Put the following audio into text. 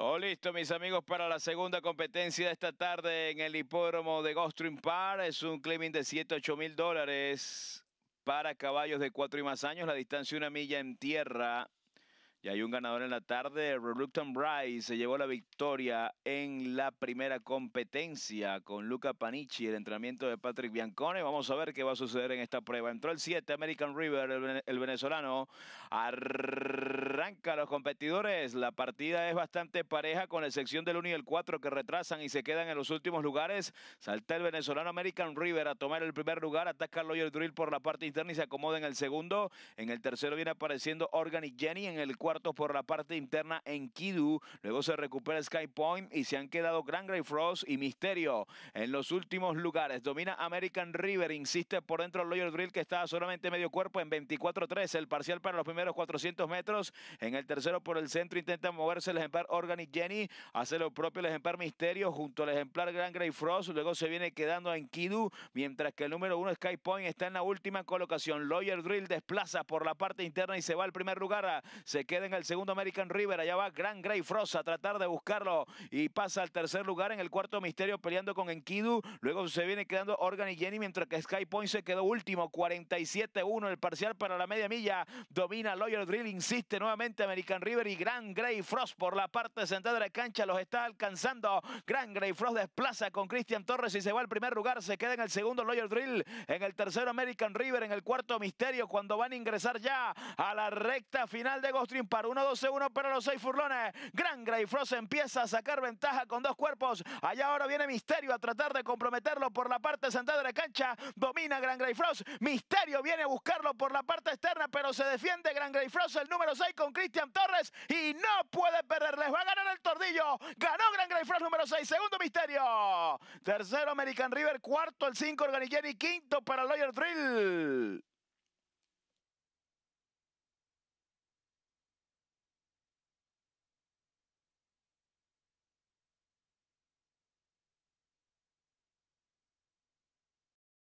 Todo listo, mis amigos, para la segunda competencia de esta tarde en el hipódromo de Gulfstream Park. Es un claiming de 7, 8 mil dólares para caballos de 4 y más años. La distancia una milla en tierra. Y hay un ganador en la tarde. Reluctant Bryce se llevó la victoria en la primera competencia con Luca Panichi, el entrenamiento de Patrick Biancone. Vamos a ver qué va a suceder en esta prueba. Entró el 7, American River, el, venezolano. Arranca a los competidores. La partida es bastante pareja con la excepción del 1 y el 4 que retrasan y se quedan en los últimos lugares. Salta el venezolano American River a tomar el primer lugar. Ataca Lloyd Drill por la parte interna y se acomoda en el segundo. En el tercero viene apareciendo y Jenny. En el 4 por la parte interna en Kidu. Luego se recupera Sky Point y se han quedado Grand Grey Frost y Misterio en los últimos lugares. Domina American River, insiste por dentro Lawyer Drill que está solamente medio cuerpo en 24-3. El parcial para los primeros 400 metros. En el tercero por el centro intenta moverse el ejemplar Organic Jenny. Hace lo propio el ejemplar Misterio junto al ejemplar Grand Grey Frost. Luego se viene quedando en Kidu, mientras que el número uno Sky Point está en la última colocación. Lawyer Drill desplaza por la parte interna y se va al primer lugar. Se queda en el segundo American River. Allá va Gran Grey Frost a tratar de buscarlo y pasa al tercer lugar. En el cuarto Misterio peleando con Enkidu. Luego se viene quedando Organ y Jenny, mientras que Sky Point se quedó último. 47-1 el parcial para la media milla. Domina Lawyer Drill, insiste nuevamente American River y Gran Grey Frost por la parte central de la cancha los está alcanzando. Gran Grey Frost desplaza con Cristian Torres y se va al primer lugar. Se queda en el segundo Lawyer Drill, en el tercero American River, en el cuarto Misterio cuando van a ingresar ya a la recta final de Ghost para 1-12-1 para los seis furlones. Gran Grey Frost empieza a sacar ventaja con dos cuerpos. Allá ahora viene Misterio a tratar de comprometerlo por la parte central de la cancha. Domina Gran Grey Frost. Misterio viene a buscarlo por la parte externa, pero se defiende Gran Grey Frost, el número 6 con Cristian Torres. Y no puede perder. Les va a ganar el tordillo. Ganó Gran Grey Frost número 6. Segundo Misterio. Tercero American River. Cuarto el 5 y Quinto para Lawyer Drill.